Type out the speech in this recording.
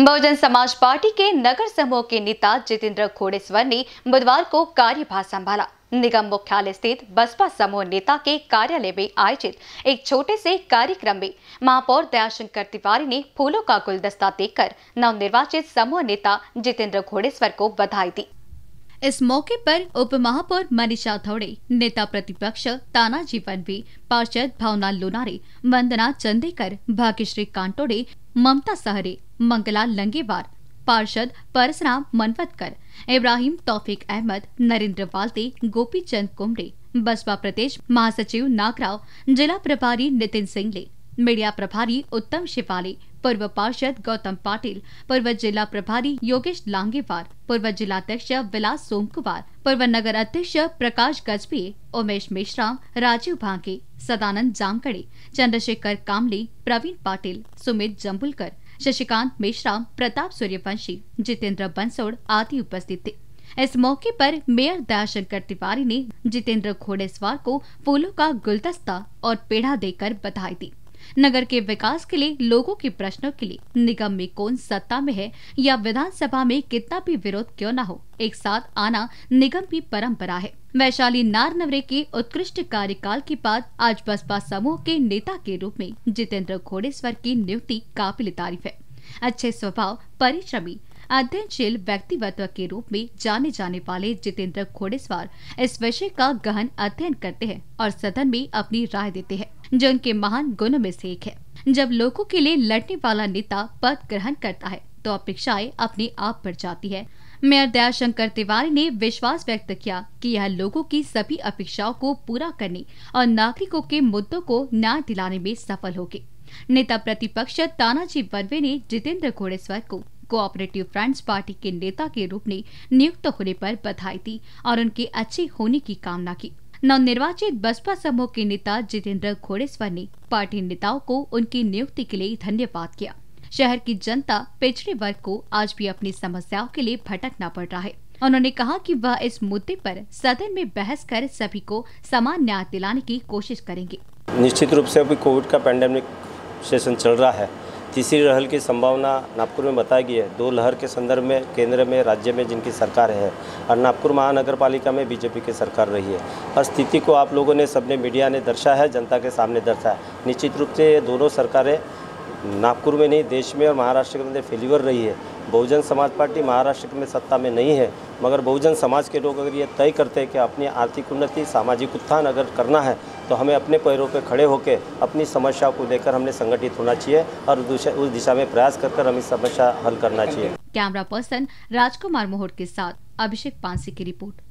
बहुजन समाज पार्टी के नगर समूह के नेता जितेंद्र घोड़ेश्वर ने बुधवार को कार्यभार संभाला निगम मुख्यालय स्थित बसपा समूह नेता के कार्यालय में आयोजित एक छोटे से कार्यक्रम में महापौर दयाशंकर तिवारी ने फूलों का गुलदस्ता देकर नवनिर्वाचित समूह नेता जितेंद्र घोड़ेश्वर को बधाई दी इस मौके पर उप महापौर मनीषा धौड़े नेता प्रतिपक्ष ताना जीवन भी पार्षद भावना लोनारे वंदना चंदेकर भाग्यश्री कांटोड़े ममता सहरे मंगला लंगेवार पार्षद परसराम मनवतकर इब्राहिम तौफिक अहमद नरेंद्र वालते गोपी चंद कुमरे बसपा प्रदेश महासचिव नागराव जिला प्रभारी नितिन सिंगले मीडिया प्रभारी उत्तम शिवाले पूर्व पार्षद गौतम पाटिल पूर्व जिला प्रभारी योगेश लांगेवार पूर्व जिलाध्यक्ष विलास सोमकुमार पूर्व नगर अध्यक्ष प्रकाश गजबे उमेश मेश्राम राजीव भांगे सदानंद जामकडे चंद्रशेखर कामले प्रवीण पाटिल सुमित जम्बुलकर शशिकांत मिश्रा प्रताप सूर्यवंशी जितेंद्र बंसोड़ आदि उपस्थित थे इस मौके पर मेयर दयाशंकर तिवारी ने जितेंद्र घोड़ेसवार को फूलों का गुलदस्ता और पेड़ा देकर बधाई दी नगर के विकास के लिए लोगों के प्रश्नों के लिए निगम में कौन सत्ता में है या विधानसभा में कितना भी विरोध क्यों न हो एक साथ आना निगम की परंपरा है वैशाली नारनवरे के उत्कृष्ट कार्यकाल के बाद आज बसपा समूह के नेता के रूप में जितेंद्र घोड़ेश्वर की नियुक्ति काबिल तारीफ है अच्छे स्वभाव परिश्रमी अध्ययनशील व्यक्तिवत्व के रूप में जाने जाने वाले जितेंद्र घोड़ेस्वार इस विषय का गहन अध्ययन करते हैं और सदन में अपनी राय देते हैं जो उनके महान गुणों में से एक है जब लोगों के लिए लड़ने वाला नेता पद ग्रहण करता है तो अपेक्षाएं अपने आप बढ़ जाती है मेयर दयाशंकर तिवारी ने विश्वास व्यक्त किया कि यह लोगों की सभी अपेक्षाओं को पूरा करने और नागरिकों के मुद्दों को न्याय दिलाने में सफल होगी नेता प्रतिपक्ष तानाजी बर्वे ने जितेंद्र घोड़ेस्वर को कोऑपरेटिव फ्रंट्स पार्टी के नेता के रूप में नियुक्त होने पर बधाई दी और उनके अच्छे होने की कामना की नवनिर्वाचित बसपा समूह के नेता जितेंद्र घोड़ेश्वर ने पार्टी नेताओं को उनकी नियुक्ति के लिए धन्यवाद किया शहर की जनता पिछड़े वर्ग को आज भी अपनी समस्याओं के लिए भटकना पड़ रहा है उन्होंने कहा कि वह इस मुद्दे पर सदन में बहस कर सभी को समान न्याय दिलाने की कोशिश करेंगे निश्चित रूप से अभी कोविड का पैंडेमिक सेशन चल रहा है तीसरी लहर की संभावना नागपुर में बताई गई है दो लहर के संदर्भ में केंद्र में राज्य में जिनकी सरकार है और नागपुर महानगर पालिका में बीजेपी की सरकार रही है और स्थिति को आप लोगों ने सबने मीडिया ने दर्शाया है जनता के सामने दर्शाया निश्चित रूप से ये दोनों सरकारें नागपुर में नहीं देश में और महाराष्ट्र के अंदर फेल्यूर रही है बहुजन समाज पार्टी महाराष्ट्र में सत्ता में नहीं है मगर बहुजन समाज के लोग अगर ये तय करते हैं कि अपनी आर्थिक उन्नति सामाजिक उत्थान अगर करना है तो हमें अपने पैरों पर पे खड़े होकर अपनी समस्याओं को लेकर हमने संगठित होना चाहिए और उस दिशा में प्रयास कर हमें समस्या हल करना चाहिए कैमरा पर्सन राजकुमार मोहर के साथ अभिषेक पांसी की रिपोर्ट